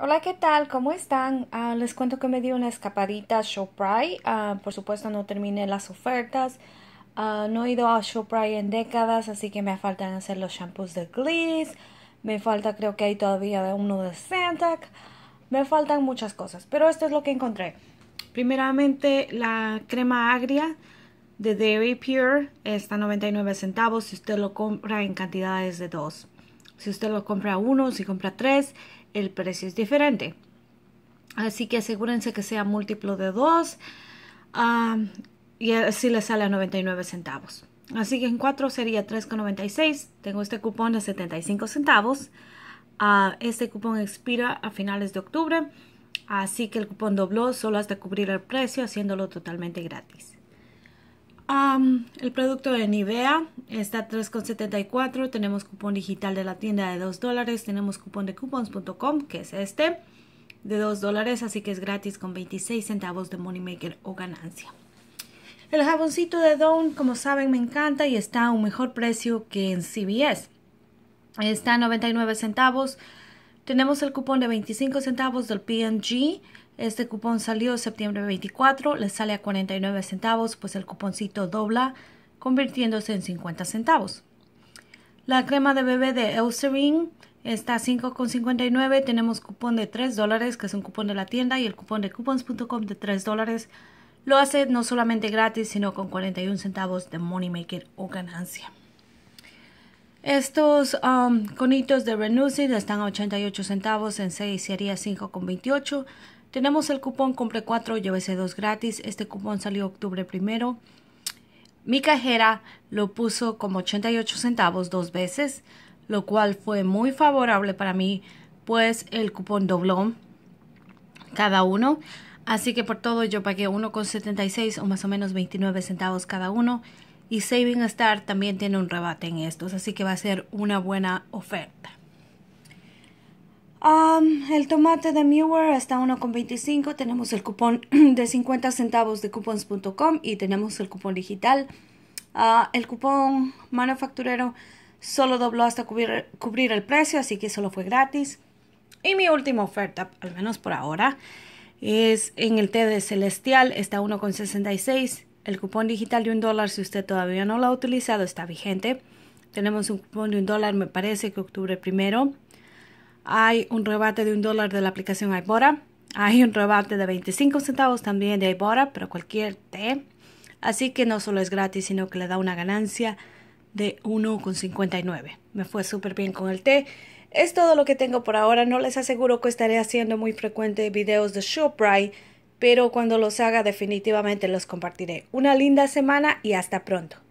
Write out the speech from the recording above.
Hola, ¿qué tal? ¿Cómo están? Ah, les cuento que me di una escapadita a ShopRite. Ah, por supuesto, no terminé las ofertas. Ah, no he ido a ShopRite en décadas, así que me faltan hacer los shampoos de Gliss. Me falta, creo que hay todavía uno de Santac. Me faltan muchas cosas, pero esto es lo que encontré. Primeramente, la crema agria de Dairy Pure está 99 centavos si usted lo compra en cantidades de dos. Si usted lo compra uno, si compra tres, el precio es diferente. Así que asegúrense que sea múltiplo de dos y así le sale a 99 centavos. Así que en cuatro sería 3,96. Tengo este cupón de 75 centavos. Ah, este cupón expira a finales de octubre. Así que el cupón dobló solo hasta cubrir el precio, haciéndolo totalmente gratis el producto de Nivea está 3,74. Tenemos cupón digital de la tienda de 2 dólares. Tenemos cupón de coupons.com, que es este, de 2 dólares. Así que es gratis con 26 centavos de Moneymaker o ganancia. El jaboncito de Dawn, como saben, me encanta y está a un mejor precio que en CVS. Está a 99 centavos. Tenemos el cupón de 25 centavos del PNG este cupón salió septiembre 24, Le sale a 49 centavos, pues el cuponcito dobla, convirtiéndose en 50 centavos. La crema de bebé de Eucerin está a 5,59. Tenemos cupón de 3 dólares, que es un cupón de la tienda, y el cupón de coupons.com de 3 dólares lo hace no solamente gratis, sino con 41 centavos de moneymaker o ganancia. Estos um, conitos de Renucid están a 88 centavos en 6 y haría 5,28. Tenemos el cupón compre 4, llévese 2 gratis. Este cupón salió octubre primero. Mi cajera lo puso como 88 centavos dos veces, lo cual fue muy favorable para mí, pues el cupón dobló cada uno. Así que por todo yo pagué 1,76 o más o menos 29 centavos cada uno. Y Saving Star también tiene un rebate en estos, así que va a ser una buena oferta el tomate de Muir está 1,25. Tenemos el cupón de 50 centavos de coupons.com y tenemos el cupón digital. Ah, el cupón manufacturero solo dobló hasta cubrir, el precio, así que solo fue gratis. Y mi última oferta, al menos por ahora, es en el té de Celestial, está 1,66. El cupón digital de un dólar, si usted todavía no lo ha utilizado, está vigente. Tenemos un cupón de un dólar, me parece que octubre primero. Hay un rebate de un dólar de la aplicación Ibora. Hay un rebate de 25 centavos también de Ibora, pero cualquier té. Así que no solo es gratis, sino que le da una ganancia de 1,59. Me fue súper bien con el té. Es todo lo que tengo por ahora. No les aseguro que estaré haciendo muy frecuente videos de Shoprite, pero cuando los haga definitivamente los compartiré. Una linda semana y hasta pronto.